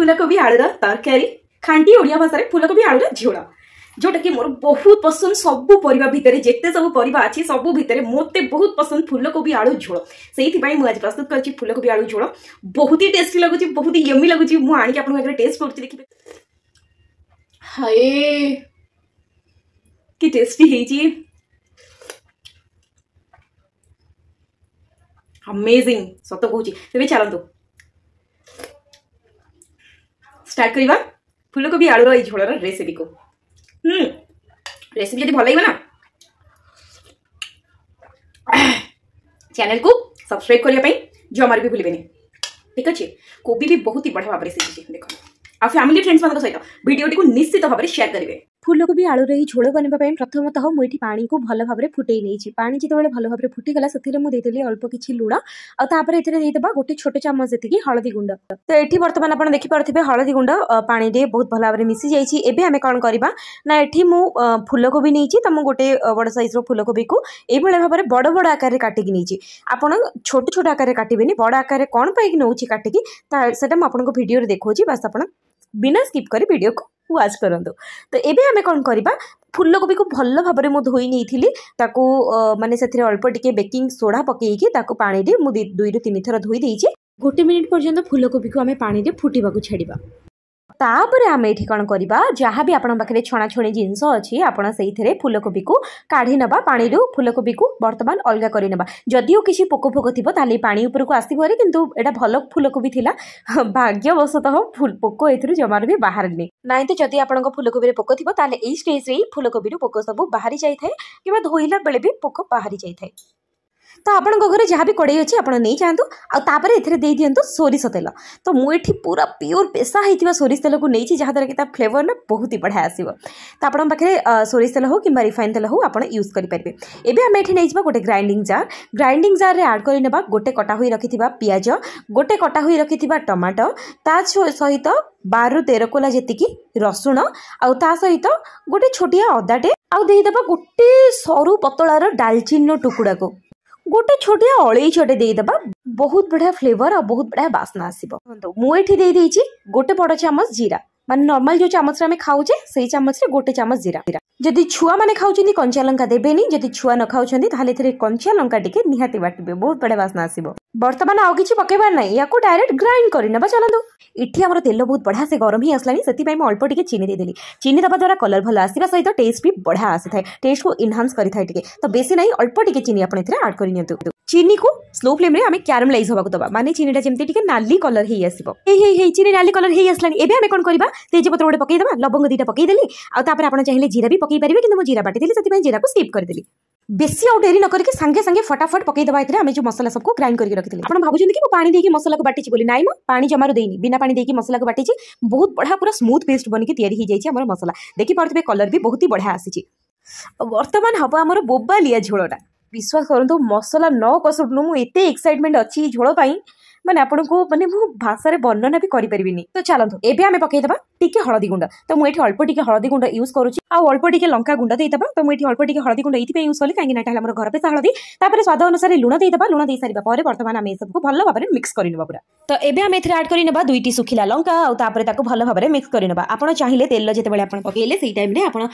ফুলকোবি আলুর তরকারি খাঁটি ওড়িয়া ভাষায় ফুলকোবি আলুর ঝোল ଯେଉଁଟାକି ମୋର ବହୁତ ପସନ୍ଦ ସବୁ ପରିବା ଭିତରେ ଯେତେ ସବୁ ପରିବା ଅଛି ସବୁ ଭିତରେ ମୋତେ ବହୁତ ପସନ୍ଦ ଫୁଲକୋବି ଆଳୁ ଝୋଳ ସେଇଥିପାଇଁ ମୁଁ ଆଜି ପ୍ରସ୍ତୁତ କରିଛି ଫୁଲକୋବି ଆଳୁ ଝୋଳ ବହୁତ ହି ଟେଷ୍ଟି ଲାଗୁଛି ବହୁତ ହି ୟମି ଲାଗୁଛି ମୁଁ ଆଣିକି ଆପଣଙ୍କ ଆଗରେ ଟେଷ୍ଟ କରୁଛି ଦେଖିବେ ହାଏ କି ଟେଷ୍ଟି ହେଇଛି ଅମେଜିଂ ସତ କହୁଛି ତେବେ ଚାଲନ୍ତୁ ଷ୍ଟାର୍ଟ କରିବା ଫୁଲକୋବି ଆଳୁର ଏଇ ଝୋଳର ରେସିପିକୁ ହୁଁ ରେସିପି ଯଦି ଭଲ ଲାଗିବ ନା ଚ୍ୟାନେଲକୁ ସବସ୍କ୍ରାଇବ୍ କରିବା ପାଇଁ ଜମାରୁ ବି ଭୁଲିବେନି ଠିକ୍ ଅଛି କୋବି ବି ବହୁତ ହି ବଢ଼ିଆ ଭାବରେ ସିଝିଛି ଦେଖ ଆଉ ଫ୍ୟାମିଲି ଫ୍ରେଣ୍ଡସ୍ ମାନଙ୍କ ସହିତ ଭିଡ଼ିଓଟିକୁ ନିଶ୍ଚିତ ଭାବରେ ସେୟାର କରିବେ ফুলকোবি আলুর এই ঝোল বানাইবা প্রথমতঃ মু এটি পাকু ভালো ভাবে ফুটাই নিয়েছি পা যেতবে ভালো ভাবে ফুটিগলা সেতিরে মু দেইদেলি অল্প কিছু লুণ আউ তাপরে এতে দেইদবা গোটে ছোট চামচ যেতিকি হলদি গুণ্ড তো এটি বর্তমান আপনার দেখিপারে হলদি গুণ্ড পাড়ে বহুত ভালো ভাবে মিশি যাই এবে আমি কম করা না এটি মু ফুলকোবি নিয়েছি তো মু গোটে বড় সাইজর ফুলকোবি কু এইভাবে ভাবে বড় বড় আকারে কাটিকি নিয়েছি আপনার ছোট ছোট আকারে কাটবেনি বড় আকারে কম পাইকি নেছি কাটিকি সেটা মু আপনার ভিডিওরে দেখছি বাস আপনার বিনা স্কিপ করে ভিডিও ୱାଶ୍ କରନ୍ତୁ ତ ଏବେ ଆମେ କ'ଣ କରିବା ଫୁଲକୋବିକୁ ଭଲ ଭାବରେ ମୁଁ ଧୋଇ ନେଇଥିଲି ତାକୁ ମାନେ ସେଥିରେ ଅଳ୍ପ ଟିକେ ବେକିଂ ସୋଡ଼ା ପକାଇକି ତାକୁ ପାଣିରେ ମୁଁ ଦୁଇରୁ ତିନି ଥର ଧୋଇ ଦେଇଛି ଗୋଟେ ମିନିଟ୍ ପର୍ଯ୍ୟନ୍ତ ଫୁଲକୋବିକୁ ଆମେ ପାଣିରେ ଫୁଟିବାକୁ ଛାଡ଼ିବା ତାପରେ ଆମେ ଏଠି କ'ଣ କରିବା ଯାହା ବି ଆପଣଙ୍କ ପାଖରେ ଛଣାଛଣି ଜିନିଷ ଅଛି ଆପଣ ସେଇଥିରେ ଫୁଲକୋବିକୁ କାଢ଼ି ନେବା ପାଣିରୁ ଫୁଲକୋବିକୁ ବର୍ତ୍ତମାନ ଅଲଗା କରିନେବା ଯଦିଓ କିଛି ପୋକ ଫୋକ ଥିବ ତାହେଲେ ପାଣି ଉପରକୁ ଆସିବ ହେରି କିନ୍ତୁ ଏଇଟା ଭଲ ଫୁଲକୋବି ଥିଲା ଭାଗ୍ୟବଶତଃ ପୋକ ଏଥିରୁ ଜମାରୁ ବି ବାହାରିନି ନାଇଁ ତ ଯଦି ଆପଣଙ୍କ ଫୁଲକୋବିରେ ପୋକ ଥିବ ତାହେଲେ ଏଇ ଷ୍ଟେଜ୍ରେ ହିଁ ଫୁଲକୋବିରୁ ପୋକ ସବୁ ବାହାରି ଯାଇଥାଏ କିମ୍ବା ଧୋଇଲା ବେଳେ ବି ପୋକ ବାହାରି ଯାଇଥାଏ ତ ଆପଣଙ୍କ ଘରେ ଯାହା ବି କଡ଼େଇ ଅଛି ଆପଣ ନେଇଯାଆନ୍ତୁ ଆଉ ତାପରେ ଏଥିରେ ଦେଇଦିଅନ୍ତୁ ସୋରିଷ ତେଲ ତ ମୁଁ ଏଠି ପୁରା ପିଓର ପେଶା ହେଇଥିବା ସୋରିଷ ତେଲକୁ ନେଇଛି ଯାହାଦ୍ୱାରା କି ତା ଫ୍ଲେଭରଟା ବହୁତ ହି ବଢ଼ିଆ ଆସିବ ତ ଆପଣଙ୍କ ପାଖରେ ସୋରିଷ ତେଲ ହେଉ କିମ୍ବା ରିଫାଇନ୍ ତେଲ ହେଉ ଆପଣ ୟୁଜ୍ କରିପାରିବେ ଏବେ ଆମେ ଏଠି ନେଇଯିବା ଗୋଟେ ଗ୍ରାଇଣ୍ଡିଂ ଜାର୍ ଗ୍ରାଇଣ୍ଡିଂ ଜାର୍ରେ ଆଡ଼୍ କରିନେବା ଗୋଟେ କଟା ହୋଇ ରଖିଥିବା ପିଆଜ ଗୋଟେ କଟା ହୋଇ ରଖିଥିବା ଟମାଟୋ ତା ସହିତ ବାରରୁ ତେର କୋଲା ଯେତିକି ରସୁଣ ଆଉ ତା ସହିତ ଗୋଟେ ଛୋଟିଆ ଅଦାଟେ ଆଉ ଦେଇଦେବା ଗୋଟେ ସରୁ ପତଳାର ଡାଲଚିନିର ଟୁକୁଡ଼ାକୁ ଗୋଟେ ଛୋଟିଆ ଅଳେଇ ଛଟେ ଦେଇଦେବା ବହୁତ ବଢିଆ ଫ୍ଲେଭର ଆଉ ବହୁତ ବଢିଆ ବାସ୍ନା ଆସିବ ମୁଁ ଏଠି ଦେଇଦେଇଛି ଗୋଟେ ବଡ ଚାମଚ ଜିରା মানে নর্মাল যে চামচরে আমি খাওছে সেই চামচরে গোটে চামচ জিরা যদি ছুয়া মানে খাওছেন কঞ্চা লঙ্কা দেবেনি যদি ছুয়া ন খাওছেন তাহলে এর কঞ্চা লঙ্কা টিকে নিহাতি বাটবে বহুত বড় বাসনা আসব বর্তমান আউ কিছু পকাইবার নাই ইয়াকু ডাইরেক্ট গ্রাইন্ড করে নেবা চলন্তু এটি আমার তেল বহুত বড়া সে গরম হয়ে আসলানি সেপাই মু অল্প টিকে চিনি দেদেলি চিনি দেওয়া দ্বারা কলর ভালো আসবা সহিত টেস্ট বি বড়া আসি থাকে টেস্ট কু ইনহান্স করে থাকে টিকে তো বেশি নাই অল্প টিকে চিনি আপনার এর আড করে নিয়ন্তু ଚିନିକୁ ସ୍ଲୋ ଫ୍ଲେମ୍ରେ ଆମେ କ୍ୟାରମଲାଇଜ୍ ହେବାକୁ ଦେବା ମାନେ ଚିନିଟା ଯେମିତି ଟିକେ ନାଲି କଲର୍ ହେଇ ଆସିବ ହେଇ ହେଇ ହେଇ ଚିନି ନାଲି କଲର୍ ହେଇ ଆସିଲାଣି ଏବେ ଆମେ କ'ଣ କରିବା ତେଜପତ୍ର ଗୋଟେ ପକାଇଦେବା ଲବଙ୍ଗ ଦୁଇଟା ପକାଇଦେଲି ଆଉ ତାପରେ ଆପଣ ଚାହିଁଲେ ଜିରା ବି ପକାଇ ପାରିବେ କିନ୍ତୁ ମୁଁ ଜିରା ବାଟିଦେଲି ସେଥିପାଇଁ ଜିରାକୁ ସ୍କିପ୍ କରିଦେଲି বেশি আউ ডেরি নকরিকি সাঙ্গে সাঙ্গে ফটাফট পকাই দেবা এতে আমি যে মশলা সবু গ্রাইন্ড করি রাখি আপনার ভাবুন কি পানি দিয়ে মশলাকে বাটিছি বলে নাই পা জমার দেইনি বিনা পানি দিয়ে মশলাকে বাটিছি বহু বড়া পুরা স্মুথ পেস্ট বনিকি তৈরি হয়ে যাই আমার মশলা দেখিপারে কলর বি বহুত বড়া আসিছি বর্তমান হব আমার বোবালিয়া ঝোলটা ବିଶ୍ୱାସ କରନ୍ତୁ ମସଲା ନ କଷୁଣୁ ମୁଁ ଏତେ ଏକ୍ସାଇଟମେଣ୍ଟ ଅଛି ଝୋଳ ପାଇଁ মানে আপনার মানে মু ভাষার বর্ণনা বি করে তো চালু এবে আমি পকাই দেবা টিকি হলদী গুণ্ড তো মু এটি অল্প টিকি হলদী গুণ্ড ইউজ করছি আল্প টিকি লঙ্কা গুণ্ড দিয়েদেবা তো মু এটি অল্প টিকি হলদী গুণ্ড এই ইউজ কলি কিনা এটা আমার ঘর পেশা হলদী তাপরে স্বাদ অনুসারে লুণ দিয়েদেবা লুণ দিয়ে সারা পরে বর্তমানে আমি এসব ভালো ভাবে মিক্স করে নেব পুরা তো এবে আমি এর আড করে নেবা দুইটি শুখিলা লঙ্কা আউ তাপরে তাকে ভালো ভাবে মিক্স করে নেবা আপনার চাইলে তেল যেতবে আপনার পকাইলে সেই টাইমে আপনার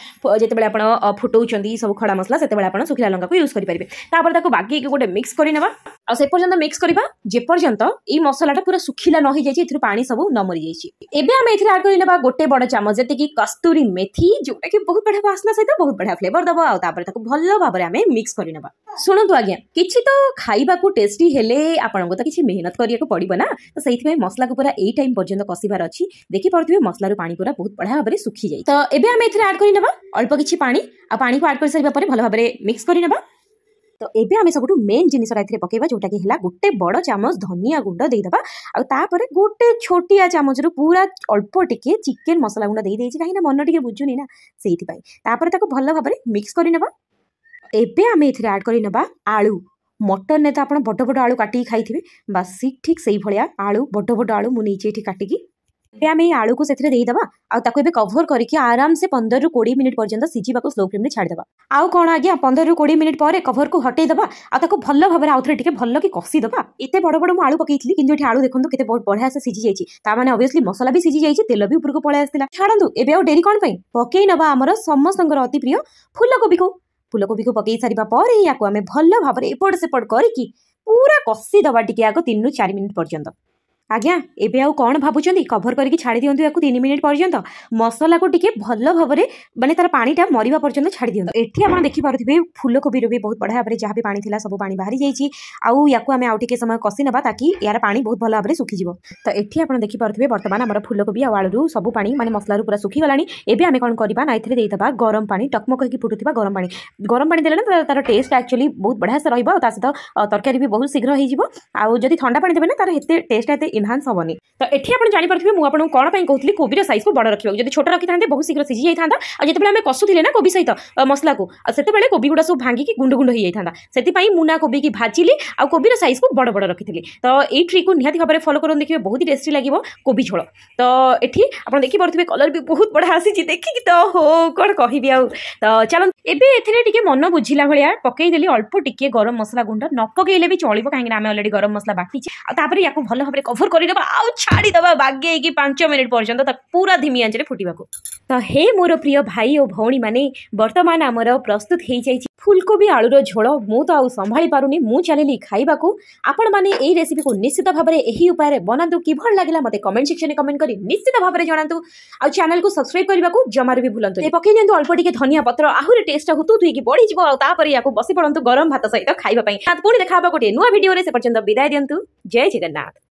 যেতবে আপনার ফুটাউছেন সব খড়া মশলা সেতবে আপনার শুখিলা লঙ্কা ইউজ করে পারবে তাপরে তাকে বাকি গোটে মিক্স করে নেবা ଆଉ ସେପର୍ଯ୍ୟନ୍ତ ମିକ୍ସ କରିବା ଯେପର୍ଯ୍ୟନ୍ତ ଏଇ ମସଲାଟା ପୁରା ଶୁଖିଲା ନ ହେଇଯାଇଛି ଏଥିରୁ ପାଣି ସବୁ ନ ମରିଯାଇଛି ଏବେ ଆମେ ଏଥିରେ ଆଗ କରିନେବା ଗୋଟେ ବଡ ଚାମଚ ଯେତିକି କସ୍ତୁରୀ ମେଥି ଯୋଉଟାକି ବହୁତ ବଢିଆ ବାସ୍ନା ସହିତ ବହୁତ ବଢିଆ ଫ୍ଲେଭର ଦବ ଆଉ ତାପରେ ତାକୁ ଭଲ ଭାବରେ ଆମେ ମିକ୍ସ କରିନେବା ଶୁଣନ୍ତୁ ଆଜ୍ଞା କିଛି ତ ଖାଇବାକୁ ଟେଷ୍ଟି ହେଲେ ଆପଣଙ୍କୁ ତ କିଛି ମେହନତ କରିବାକୁ ପଡିବ ନା ତ ସେଇଥିପାଇଁ ମସଲାକୁ ପୁରା ଏଇ ଟାଇମ୍ ପର୍ଯ୍ୟନ୍ତ କଷିବାର ଅଛି ଦେଖିପାରୁଥିବେ ମସଲାରୁ ପାଣି ପୁରା ବହୁତ ବଢିଆ ଭାବରେ ଶୁଖିଯାଇଛି ତ ଏବେ ଆମେ ଏଥିରେ ଆଡ୍ କରିନେବା ଅଳ୍ପ କିଛି ପାଣି ଆଉ ପାଣିକୁ ଆଡ୍ କରିସାରିବା ପରେ ଭଲ ଭାବରେ ମିକ୍ସ କରିନେବା ତ ଏବେ ଆମେ ସବୁଠୁ ମେନ୍ ଜିନିଷ ଏଥିରେ ପକେଇବା ଯେଉଁଟାକି ହେଲା ଗୋଟେ ବଡ଼ ଚାମଚ ଧନିଆ ଗୁଣ୍ଡ ଦେଇଦେବା ଆଉ ତାପରେ ଗୋଟେ ଛୋଟିଆ ଚାମଚରୁ ପୁରା ଅଳ୍ପ ଟିକେ ଚିକେନ୍ ମସଲା ଗୁଣ୍ଡ ଦେଇଦେଇଛି କାହିଁକିନା ମନ ଟିକେ ବୁଝୁନି ନା ସେଇଥିପାଇଁ ତାପରେ ତାକୁ ଭଲ ଭାବରେ ମିକ୍ସ କରିନେବା ଏବେ ଆମେ ଏଥିରେ ଆଡ଼୍ କରିନେବା ଆଳୁ ମଟନରେ ତ ଆପଣ ବଡ଼ ବଡ଼ ଆଳୁ କାଟିକି ଖାଇଥିବେ ବାସି ଠିକ୍ ସେଇଭଳିଆ ଆଳୁ ବଡ଼ ବଡ଼ ଆଳୁ ମୁଁ ନେଇଛି ଏଠି କାଟିକି ଏବେ ଆମେ ଏଇ ଆଳୁକୁ ସେଥିରେ ଦେଇଦେବା ଆଉ ତାକୁ ଏବେ କଭର କରିକି ଆରାମସେ ପନ୍ଦରରୁ କୋଡ଼ିଏ ମିନିଟ୍ ପର୍ଯ୍ୟନ୍ତ ସିଝିବାକୁ ସ୍ଲୋ ଫ୍ଲେମ୍ରେ ଛାଡ଼ିଦେବା ଆଉ କ'ଣ ଆଜ୍ଞା ପନ୍ଦରରୁ କୋଡ଼ିଏ ମିନିଟ୍ ପରେ କଭରକୁ ହଟେଇଦେବା ଆଉ ତାକୁ ଭଲ ଭାବରେ ଆଉଥରେ ଟିକେ ଭଲ କି କଷିଦେବା ଏତେ ବଡ଼ ବଡ଼ ମୁଁ ଆଳୁ ପକେଇଥିଲି କିନ୍ତୁ ଏଠି ଆଳୁ ଦେଖନ୍ତୁ କେତେ ବହୁତ ବଢ଼ିଆ ସେ ସିଝି ଯାଇଛି ମାନେ ଅବଭିୟସଲି ମସଲା ବି ସିଝି ଯାଇଛି ତେଲ ବି ଉପରକୁ ପଳେଇ ଆସିଥିଲା ଛାଡ଼ନ୍ତୁ ଏବେ ଆଉ ଡେରି କ'ଣ ପାଇଁ ପକେଇ ନେବା ଆମର ସମସ୍ତଙ୍କର ଅତି ପ୍ରିୟ ଫୁଲକୋବିକୁ ଫୁଲକୋବିକୁ ପକେଇ ସାରିବା ପରେ ୟାକୁ ଆମେ ଭଲ ଭାବରେ ଏପଟ ସେପଟ କରିକି ପୁରା କଷିଦେବା ଟିକେ ଆଗ ତିନିରୁ ଚାରି ମିନିଟ୍ ପର୍ଯ୍ୟନ୍ତ आज्ञा एवं आउ कौन भावुंत कभर करके छाड़ दिं तीन मिनिट पर्यंत मसला को टी भल भाव मैंने तार पाटा मरवा पर्यटन छाड़ दिं ये देखिपे फुलकोबी भी बहुत बढ़िया भाव जहाँ भी पाँच थी सब पा बाहरी जाइए आउ या समय कषि ना ताकि यार पा बहुत भल भाव सुखी तो ये आज देखिपे बर्तमान आम फुलकोबी आलू सब पा मैंने मसलू पूरा सुखीगला एवं आम कौन करा ना ये देदेव गरम पा टकमक होकर फुटुवा गरम पा गरम पा दे तार टेस्ट एक्चुअली बहुत बढ़िया से रोह तरकारी भी बहुत शीघ्र होती थंडा पा देते ना तार टेस्ट ଇନହାନ୍ସ ହେବନି ତ ଏଠି ଆପଣ ଜାଣିପାରୁଥିବେ ମୁଁ ଆପଣଙ୍କୁ କ'ଣ ପାଇଁ କହୁଥିଲି କୋବିର ସାଇଜ୍କୁ ବଡ଼ ରଖିବାକୁ ଯଦି ଛୋଟ ରଖିଥାନ୍ତେ ବହୁତ ଶୀଘ୍ର ସିଝି ଯାଇଥାନ୍ତା ଆଉ ଯେତେବେଳେ ଆମେ କଷୁଥିଲେ ନା କୋବି ସହିତ ମସଲାକୁ ଆଉ ସେତେବେଳେ କୋବି ଗୁଡ଼ା ସବୁ ଭାଙ୍ଗିକି ଗୁଣ୍ଡ ଗୁଣ୍ଡ ହେଇଯାଇଥାନ୍ତା ସେଥିପାଇଁ ମୁଁ ନା କୋବିକି ଭାଜିଲି ଆଉ କୋବିର ସାଇଜ୍କୁ ବଡ଼ ବଡ଼ ରଖିଥିଲି ତ ଏଇ ଟ୍ରିକୁ ନିହାତି ଭାବରେ ଫଲୋ କରନ୍ତୁ ଦେଖିବେ ବହୁତ ଟେଷ୍ଟି ଲାଗିବ କୋବି ଝୋଳ ତ ଏଠି ଆପଣ ଦେଖିପାରୁଥିବେ କଲର୍ ବି ବହୁତ ବଢ଼ିଆ ଆସିଛି ଦେଖିକି ତ ହୋ କ'ଣ କହିବି ଆଉ ତ ଚାଲନ୍ତୁ ଏବେ ଏଥିରେ ଟିକେ ମନ ବୁଝିଲା ଭଳିଆ ପକେଇଦେଲି ଅଳ୍ପ ଟିକେ ଗରମ ମସଲା ଗୁଣ୍ଡ ନ ପକେଇଲେ ବି ଚଳିବ କାହିଁକିନା ଆମେ ଅଲରେଡ଼ି ଗରମ ମସଲା ବାଟିଛେ ଆଉ ତାପରେ ୟାକୁ ଭଲ ଭାବରେ କଭର ପାଖରୁ କରିଦେବା ଆଉ ଛାଡ଼ିଦେବା ବାଗେଇକି ପାଞ୍ଚ ମିନିଟ୍ ପର୍ଯ୍ୟନ୍ତ ତାକୁ ପୁରା ଧିମି ଆଞ୍ଚରେ ଫୁଟିବାକୁ ତ ହେ ମୋର ପ୍ରିୟ ଭାଇ ଓ ଭଉଣୀମାନେ ବର୍ତ୍ତମାନ ଆମର ପ୍ରସ୍ତୁତ ହେଇଯାଇଛି ଫୁଲକୋବି ଆଳୁର ଝୋଳ ମୁଁ ତ ଆଉ ସମ୍ଭାଳି ପାରୁନି ମୁଁ ଚାଲିଲି ଖାଇବାକୁ ଆପଣମାନେ ଏଇ ରେସିପିକୁ ନିଶ୍ଚିତ ଭାବରେ ଏହି ଉପାୟରେ ବନାନ୍ତୁ କିଭଳି ଲାଗିଲା ମୋତେ କମେଣ୍ଟ ସେକ୍ସନରେ କମେଣ୍ଟ କରି ନିଶ୍ଚିତ ଭାବରେ ଜଣାନ୍ତୁ ଆଉ ଚ୍ୟାନେଲକୁ ସବସ୍କ୍ରାଇବ୍ କରିବାକୁ ଜମାରୁ ବି ଭୁଲନ୍ତୁ ପକେଇ ଦିଅନ୍ତୁ ଅଳ୍ପ ଟିକେ ଧନିଆ ପତ୍ର ଆହୁରି ଟେଷ୍ଟ ହୁତୁ ଧୁଇକି ବଢ଼ିଯିବ ଆଉ ତାପରେ ୟାକୁ ବସି ପଡ଼ନ୍ତୁ ଗରମ ଭାତ ସହିତ ଖାଇବା ପାଇଁ ପୁଣି ଦେଖା ହେବ ଗୋଟିଏ ନୂଆ ଭିଡ଼ିଓରେ ସେ ପର୍ଯ୍ୟନ୍ତ ବିଦାୟ ଦିଅନ୍ତୁ ଜୟ ଜଗନ୍ନାଥ